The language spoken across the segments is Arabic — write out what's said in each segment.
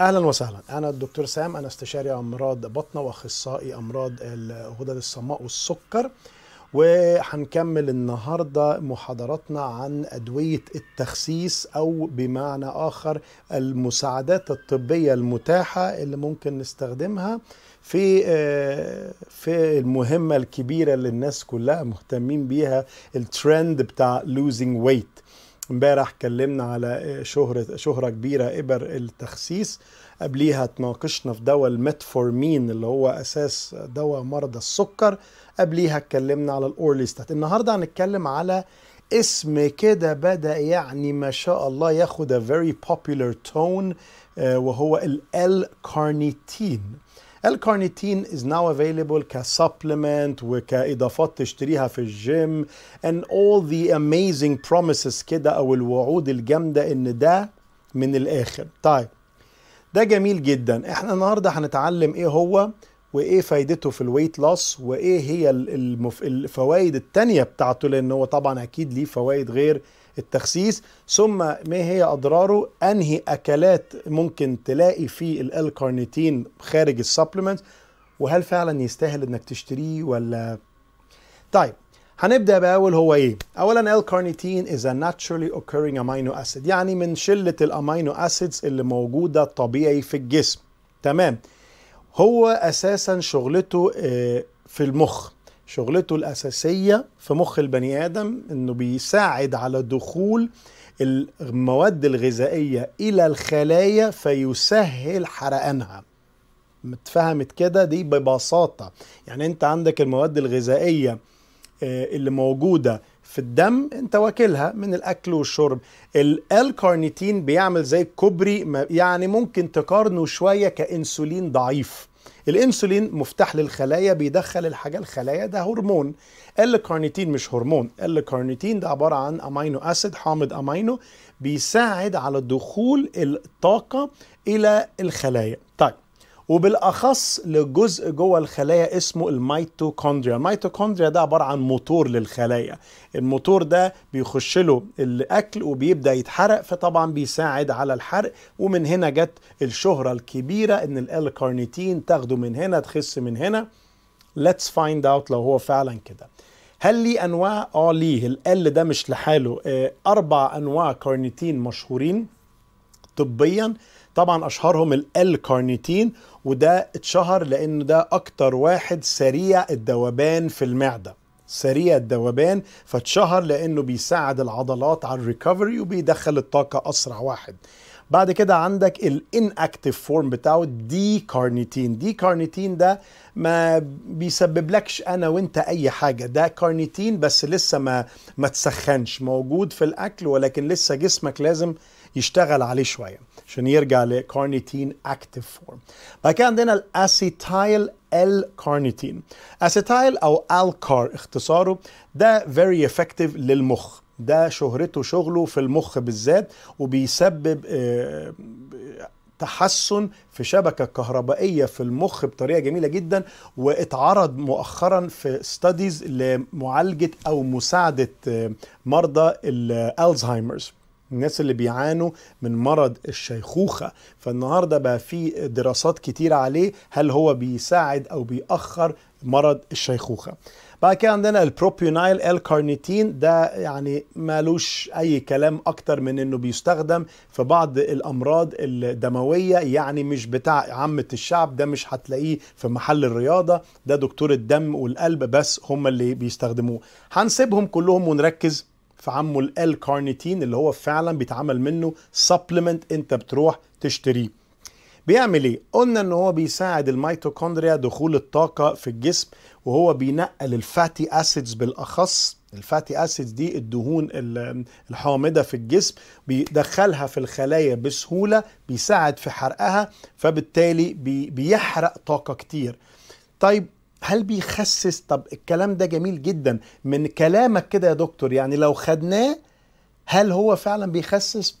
اهلا وسهلا انا الدكتور سام انا استشاري امراض بطنه واخصائي امراض الغدد الصماء والسكر وهنكمل النهارده محاضراتنا عن ادويه التخسيس او بمعنى اخر المساعدات الطبيه المتاحه اللي ممكن نستخدمها في آه، في المهمه الكبيره اللي الناس كلها مهتمين بيها الترند بتاع لوزينج ويت امبارح اتكلمنا على شهرة شهرة كبيرة إبر التخسيس قبليها تناقشنا في دواء الميتفورمين اللي هو أساس دواء مرضى السكر قبليها اتكلمنا على الأورليستات النهاردة هنتكلم على اسم كده بدأ يعني ما شاء الله ياخد a very popular tone آه، وهو ال L-carnitine الكارنيتين is now available كسبلمنت وكإضافات تشتريها في الجيم and all the amazing promises كده أو الوعود الجامدة إن ده من الآخر طيب ده جميل جدا احنا النهاردة هنتعلم ايه هو وايه فايدته في الويت لوس وايه هي الفوائد التانية بتاعته لان هو طبعا اكيد ليه فوائد غير التخسيس ثم ما هي اضراره انهي اكلات ممكن تلاقي في الالكارنيتين خارج السبلمنت وهل فعلا يستاهل انك تشتريه ولا طيب هنبدا باول هو ايه اولا الكارنيتين از ا ناتشورالي اوكيرينج امينو اسيد يعني من شله الامينو اسيدز اللي موجوده طبيعي في الجسم تمام هو اساسا شغلته آه، في المخ شغلته الأساسية في مخ البني آدم إنه بيساعد على دخول المواد الغذائية إلى الخلايا فيسهل حرقانها متفهمت كده دي ببساطة يعني أنت عندك المواد الغذائية آه، اللي موجودة في الدم انت واكلها من الاكل والشرب الكارنيتين بيعمل زي الكوبري يعني ممكن تقارنه شويه كانسولين ضعيف الانسولين مفتاح للخلايا بيدخل الحاجه الخلايا ده هرمون الكارنيتين مش هرمون الكارنيتين ده عباره عن امينو اسيد حامض امينو بيساعد على دخول الطاقه الى الخلايا طيب وبالاخص لجزء جوه الخلايا اسمه الميتوكوندريا الميتوكوندريا ده عباره عن موتور للخلايا الموتور ده بيخش له الاكل وبيبدا يتحرق فطبعا بيساعد على الحرق ومن هنا جت الشهره الكبيره ان كارنيتين تاخده من هنا تخس من هنا ليتس فايند اوت لو هو فعلا كده هل ليه انواع اه ليه ال ده مش لحاله آه، اربع انواع كارنيتين مشهورين طبيا طبعا اشهرهم كارنيتين وده اتشهر لانه ده اكتر واحد سريع الذوبان في المعده سريع الذوبان فاتشهر لانه بيساعد العضلات على الريكفري وبيدخل الطاقه اسرع واحد بعد كده عندك اكتف فورم بتاعه دي كارنيتين دي كارنيتين ده ما بيسببلكش انا وانت اي حاجه ده كارنيتين بس لسه ما ما تسخنش موجود في الاكل ولكن لسه جسمك لازم يشتغل عليه شويه عشان يرجع لكارنيتين اكتف فورم بعد كده عندنا الاسيتايل الكارنيتين اسيتايل او الكار اختصاره ده فيري افكتيف للمخ ده شهرته شغله في المخ بالذات وبيسبب اه تحسن في شبكة كهربائية في المخ بطريقة جميلة جدا واتعرض مؤخرا في ستاديز لمعالجة أو مساعدة آه، مرضى الألزهايمرز الناس اللي بيعانوا من مرض الشيخوخة فالنهاردة بقى في دراسات كتير عليه هل هو بيساعد أو بيأخر مرض الشيخوخة بعد كده عندنا البروبيونايل الكارنيتين ده يعني مالوش اي كلام اكتر من انه بيستخدم في بعض الامراض الدمويه يعني مش بتاع عامه الشعب ده مش هتلاقيه في محل الرياضه ده دكتور الدم والقلب بس هم اللي بيستخدموه هنسيبهم كلهم ونركز في عمه الال كارنيتين اللي هو فعلا بيتعمل منه سبلمنت انت بتروح تشتريه بيعمل ايه قلنا ان هو بيساعد الميتوكوندريا دخول الطاقه في الجسم وهو بينقل الفاتي اسيدز بالاخص الفاتي اسيدز دي الدهون الحامضه في الجسم بيدخلها في الخلايا بسهوله بيساعد في حرقها فبالتالي بيحرق طاقه كتير طيب هل بيخسس طب الكلام ده جميل جدا من كلامك كده يا دكتور يعني لو خدناه هل هو فعلا بيخسس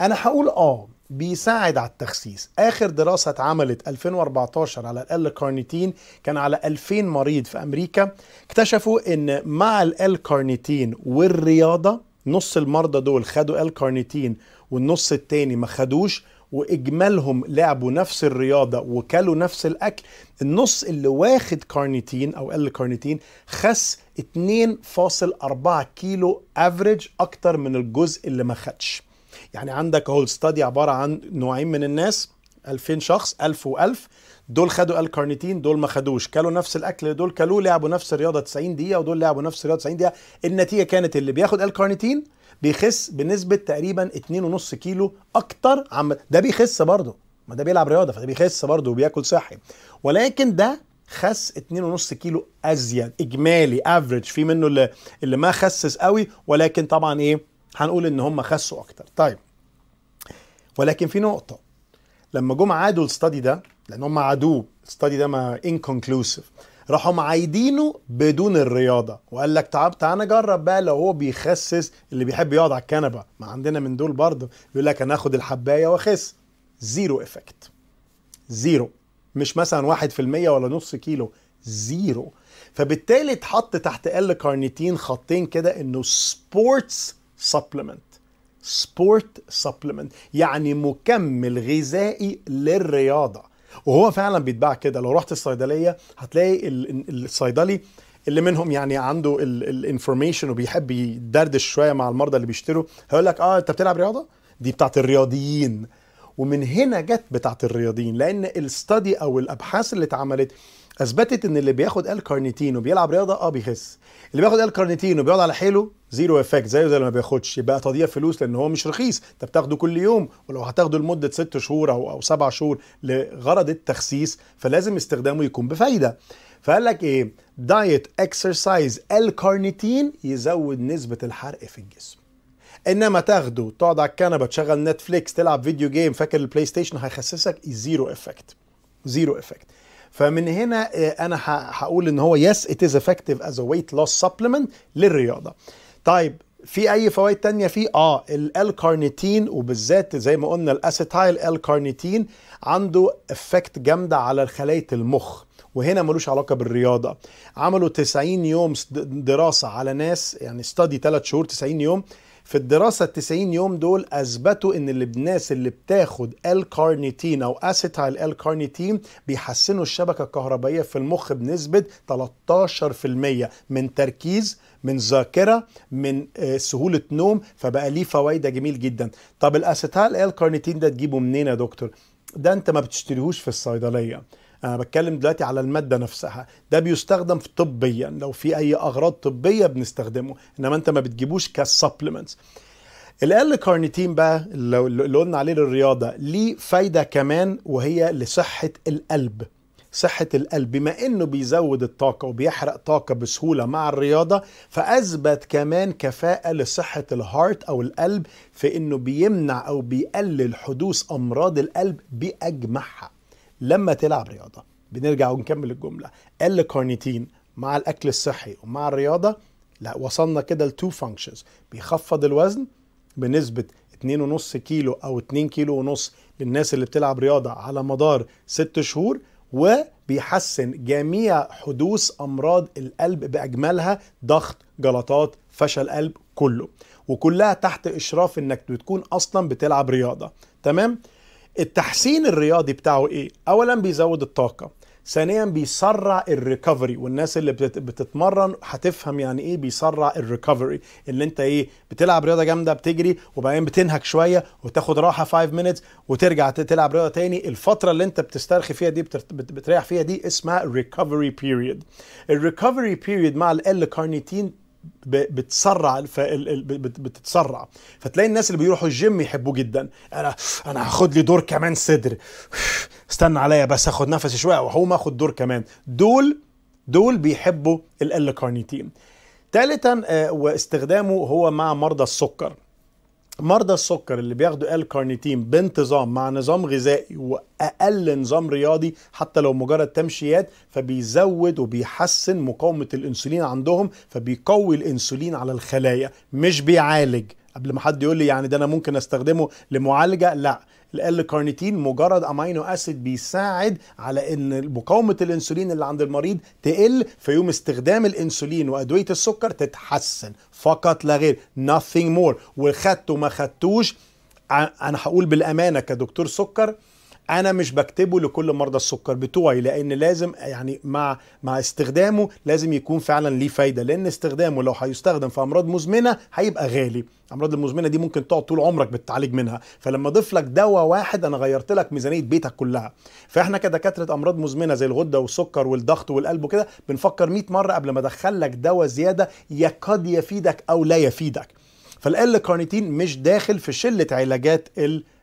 انا هقول اه بيساعد على التخسيس اخر دراسه اتعملت 2014 على كارنيتين كان على 2000 مريض في امريكا اكتشفوا ان مع كارنيتين والرياضه نص المرضى دول خدوا الكارنيتين والنص التاني ما خدوش واجمالهم لعبوا نفس الرياضه وكلوا نفس الاكل النص اللي واخد كارنيتين او قل كارنيتين خس 2.4 كيلو افريج اكتر من الجزء اللي ما خدش يعني عندك اهو ستادي عباره عن نوعين من الناس 2000 شخص 1000 و1000 دول خدوا الكارنيتين دول ما خدوش كلوا نفس الاكل دول كلوه لعبوا نفس الرياضه 90 دقيقه ودول لعبوا نفس الرياضه 90 دقيقه النتيجه كانت اللي بياخد الكارنيتين بيخس بنسبه تقريبا 2.5 كيلو اكتر عم ده بيخس برضه ما ده بيلعب رياضه فده بيخس برضه وبياكل صحي ولكن ده خس 2.5 كيلو ازيد اجمالي افريج في منه اللي, اللي ما خسس قوي ولكن طبعا ايه هنقول ان هم خسوا اكتر طيب ولكن في نقطه لما جم عادوا الستادي ده لان هم عادوه الستادي ده ما انكونكلوسيف راحوا معايدينه بدون الرياضه وقال لك تعب تعالى نجرب بقى لو هو بيخسس اللي بيحب يقعد على الكنبه ما عندنا من دول برضه يقول لك انا اخد الحبايه واخس زيرو افكت زيرو مش مثلا واحد في المية ولا نص كيلو زيرو فبالتالي اتحط تحت ال كارنيتين خطين كده انه سبورتس سبلمنت سبورت سبلمنت يعني مكمل غذائي للرياضه وهو فعلا بيتباع كده لو رحت الصيدليه هتلاقي الصيدلي اللي منهم يعني عنده الانفورميشن وبيحب يدردش شويه مع المرضى اللي بيشتروا هيقول لك اه انت بتلعب رياضه دي بتاعت الرياضيين ومن هنا جت بتاعت الرياضيين لان الاستدي او الابحاث اللي اتعملت اثبتت ان اللي بياخد الكارنيتين وبيلعب رياضه اه بيخس اللي بياخد الكارنيتين وبيقعد على حيله زيرو افكت زيه زي اللي ما بياخدش يبقى تضييع فلوس لان هو مش رخيص انت بتاخده كل يوم ولو هتاخده لمده ست شهور او او سبع شهور لغرض التخسيس فلازم استخدامه يكون بفايده فقال لك ايه دايت اكسرسايز الكارنيتين يزود نسبه الحرق في الجسم انما تاخده تقعد على الكنبه تشغل نتفليكس تلعب فيديو جيم فاكر البلاي ستيشن هيخسسك زيرو افكت زيرو افكت فمن هنا آه، انا هقول ان هو يس ات از افكتيف از ا ويت لوس سبلمنت للرياضه طيب في اي فوائد تانية فيه اه كارنيتين وبالذات زي ما قلنا الاسيتايل الكارنيتين عنده افكت جامده على خلايا المخ وهنا ملوش علاقه بالرياضه عملوا 90 يوم دراسه على ناس يعني ستادي 3 شهور 90 يوم في الدراسة ال 90 يوم دول أثبتوا إن الناس اللي بتاخد الكارنيتين أو أسيتايل الكارنيتين بيحسنوا الشبكة الكهربائية في المخ بنسبة 13% من تركيز من ذاكرة من آه، سهولة نوم فبقى ليه فوائد جميل جدا طب ال الكارنيتين ده تجيبه منين يا دكتور؟ ده أنت ما بتشتريهوش في الصيدلية انا بتكلم دلوقتي على الماده نفسها ده بيستخدم في طبيا لو في اي اغراض طبيه بنستخدمه انما انت ما بتجيبوش كسبلمنتس الال كارنيتين بقى اللي قلنا عليه للرياضه ليه فايده كمان وهي لصحه القلب صحة القلب بما انه بيزود الطاقة وبيحرق طاقة بسهولة مع الرياضة فاثبت كمان كفاءة لصحة الهارت او القلب في انه بيمنع او بيقلل حدوث امراض القلب باجمعها لما تلعب رياضه بنرجع ونكمل الجمله كارنيتين مع الاكل الصحي ومع الرياضه لا وصلنا كده لتو فانكشنز بيخفض الوزن بنسبه 2.5 كيلو او 2 كيلو ونص للناس اللي بتلعب رياضه على مدار 6 شهور وبيحسن جميع حدوث امراض القلب باجملها ضغط جلطات فشل قلب كله وكلها تحت اشراف انك بتكون اصلا بتلعب رياضه تمام التحسين الرياضي بتاعه ايه اولا بيزود الطاقه ثانيا بيسرع الريكفري والناس اللي بتتمرن هتفهم يعني ايه بيسرع الريكفري اللي انت ايه بتلعب رياضه جامده بتجري وبعدين بتنهك شويه وتاخد راحه 5 مينتس وترجع تلعب رياضه تاني الفتره اللي انت بتسترخي فيها دي بتريح فيها دي اسمها ريكفري بيريد الريكفري بيريد مع الال كارنيتين بتسرع بتتسرع فتلاقي الناس اللي بيروحوا الجيم يحبوه جدا انا انا هاخد لي دور كمان صدر استنى عليا بس اخد نفسي شويه وهقوم اخد دور كمان دول دول بيحبوا ال كارنيتين ثالثا آه، واستخدامه هو مع مرضى السكر مرضى السكر اللي بياخدوا الكارنيتين بانتظام مع نظام غذائي واقل نظام رياضي حتى لو مجرد تمشيات فبيزود وبيحسن مقاومه الانسولين عندهم فبيقوي الانسولين على الخلايا مش بيعالج قبل ما حد يقول لي يعني ده انا ممكن استخدمه لمعالجه لا ال كارنيتين مجرد امينو اسيد بيساعد على ان مقاومه الانسولين اللي عند المريض تقل في يوم استخدام الانسولين وادويه السكر تتحسن فقط لا غير nothing more وخدته ما خدتوش انا هقول بالامانه كدكتور سكر انا مش بكتبه لكل مرضى السكر بتوعي لان لازم يعني مع مع استخدامه لازم يكون فعلا ليه فايده لان استخدامه لو هيستخدم في امراض مزمنه هيبقى غالي الامراض المزمنه دي ممكن تقعد طول عمرك بتتعالج منها فلما اضيف لك دواء واحد انا غيرت لك ميزانيه بيتك كلها فاحنا كدكاتره امراض مزمنه زي الغده والسكر والضغط والقلب وكده بنفكر 100 مره قبل ما ادخل لك دواء زياده يكاد يفيدك او لا يفيدك فالال كارنيتين مش داخل في شله علاجات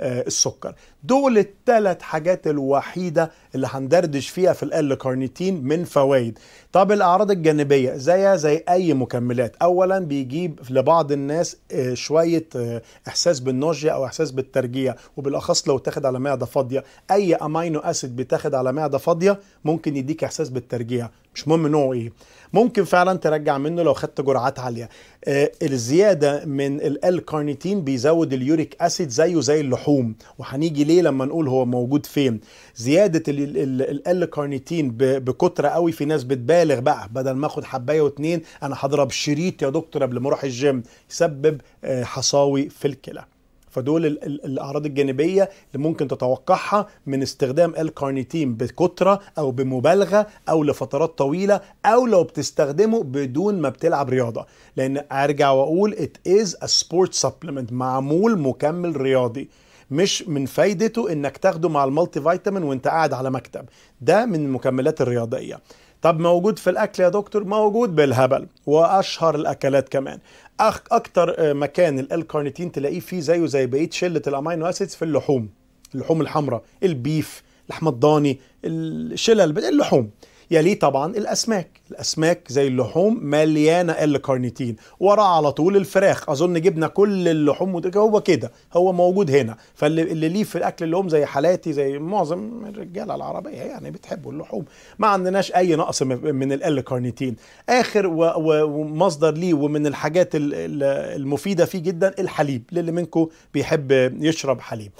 آه، السكر دول الثلاث حاجات الوحيده اللي هندردش فيها في الال كارنيتين من فوائد طب الاعراض الجانبيه زيها زي اي مكملات اولا بيجيب لبعض الناس آه، شويه آه، احساس بالنوجيا او احساس بالترجيع وبالاخص لو تاخد على معده فاضيه اي امينو اسيد بيتاخد على معده فاضيه ممكن يديك احساس بالترجيع مش مهم نوعه ايه ممكن فعلا ترجع منه لو خدت جرعات عاليه آه الزياده من ال كارنيتين بيزود اليوريك اسيد زيه زي اللحوم وهنيجي ليه لما نقول هو موجود فين زياده ال كارنيتين بكتره قوي في ناس بتبالغ بقى بدل ما اخد حبايه واتنين انا هضرب شريط يا دكتور قبل ما اروح الجيم يسبب آه حصاوي في الكلى فدول الاعراض الجانبيه اللي ممكن تتوقعها من استخدام الكارنيتين بكتره او بمبالغه او لفترات طويله او لو بتستخدمه بدون ما بتلعب رياضه لان ارجع واقول ات از a sport معمول مكمل رياضي مش من فايدته انك تاخده مع المالتي فيتامين وانت قاعد على مكتب ده من المكملات الرياضيه طب موجود في الاكل يا دكتور موجود بالهبل واشهر الاكلات كمان اكتر آه، مكان الكارنيتين تلاقيه فيه زيه زي بقيه شله الامينو اسيدز في اللحوم اللحوم الحمراء البيف لحم الضاني الشلل اللحوم يليه طبعا الاسماك الاسماك زي اللحوم مليانه ال كارنيتين وراء على طول الفراخ اظن جبنا كل اللحوم هو كده هو موجود هنا فاللي ليه في الاكل اللحوم زي حالاتي زي معظم الرجاله العربيه يعني بتحبوا اللحوم ما عندناش اي نقص من ال كارنيتين اخر ومصدر ليه ومن الحاجات المفيده فيه جدا الحليب للي منكم بيحب يشرب حليب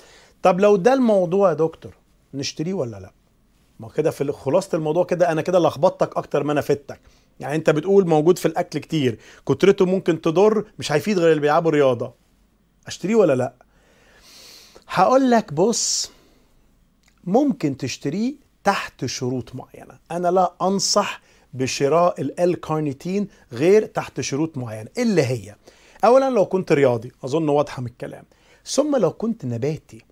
طب لو ده الموضوع يا دكتور نشتريه ولا لا ما كده في خلاصه الموضوع كده انا كده لخبطتك اكتر ما انا فدتك يعني انت بتقول موجود في الاكل كتير كترته ممكن تضر مش هيفيد غير اللي بيلعبوا رياضه اشتريه ولا لا هقول لك بص ممكن تشتريه تحت شروط معينه انا لا انصح بشراء الالكارنيتين غير تحت شروط معينه اللي هي اولا لو كنت رياضي اظن واضحه من الكلام ثم لو كنت نباتي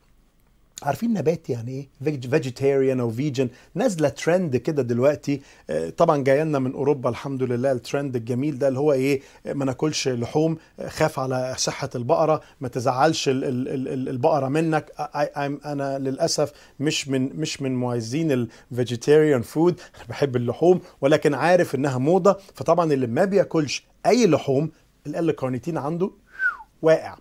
عارفين نبات يعني ايه فيجيتيريان او فيجن نازله ترند كده دلوقتي آه، طبعا جاي لنا من اوروبا الحمد لله الترند الجميل ده اللي هو ايه ما ناكلش لحوم آه، خاف على صحه البقره ما تزعلش البقره منك انا للاسف مش من مش من معزين الفيجيتيريان فود بحب اللحوم ولكن عارف انها موضه فطبعا اللي ما بياكلش اي لحوم الال كارنيتين عنده واقع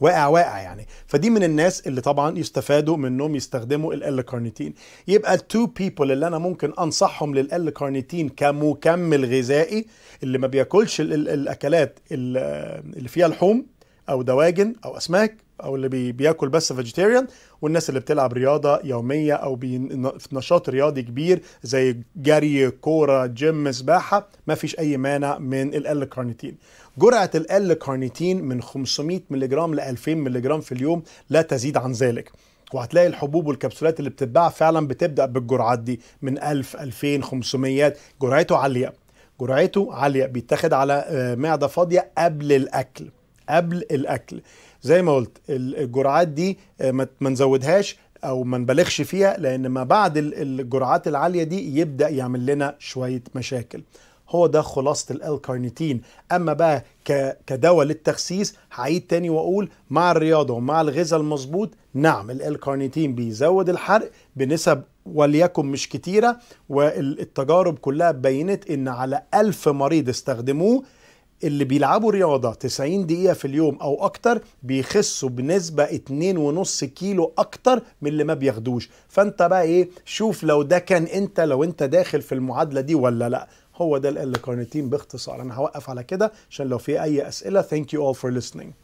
واقع واقع يعني فدي من الناس اللي طبعا يستفادوا منهم يستخدموا ال كارنيتين يبقى التو بيبل اللي انا ممكن انصحهم لل كارنيتين كمكمل غذائي اللي ما بياكلش الاكلات اللي فيها لحوم او دواجن او اسماك او اللي بياكل بس فيجيتيريان والناس اللي بتلعب رياضه يوميه او في نشاط رياضي كبير زي جري كوره جيم سباحه ما فيش اي مانع من ال كارنيتين جرعة ال كارنيتين من 500 ملغ ل 2000 ملغ في اليوم لا تزيد عن ذلك وهتلاقي الحبوب والكبسولات اللي بتتباع فعلا بتبدا بالجرعات دي من 1000 2000 500 جرعته عاليه جرعته عاليه بيتاخد على آه، معده فاضيه قبل الاكل قبل الاكل زي ما قلت الجرعات دي آه، ما نزودهاش او ما نبالغش فيها لان ما بعد الجرعات العاليه دي يبدا يعمل لنا شويه مشاكل هو ده خلاصه الكارنيتين اما بقى كدواء للتخسيس هعيد تاني واقول مع الرياضه ومع الغذاء المظبوط نعم الكارنيتين بيزود الحرق بنسب وليكن مش كتيره والتجارب كلها بينت ان على ألف مريض استخدموه اللي بيلعبوا رياضة 90 دقيقة في اليوم أو أكتر بيخسوا بنسبة 2.5 كيلو أكتر من اللي ما بياخدوش فأنت بقى إيه شوف لو ده كان أنت لو أنت داخل في المعادلة دي ولا لأ هو ده ال باختصار انا هوقف على كده عشان لو في اي اسئله ثانك يو اول فور listening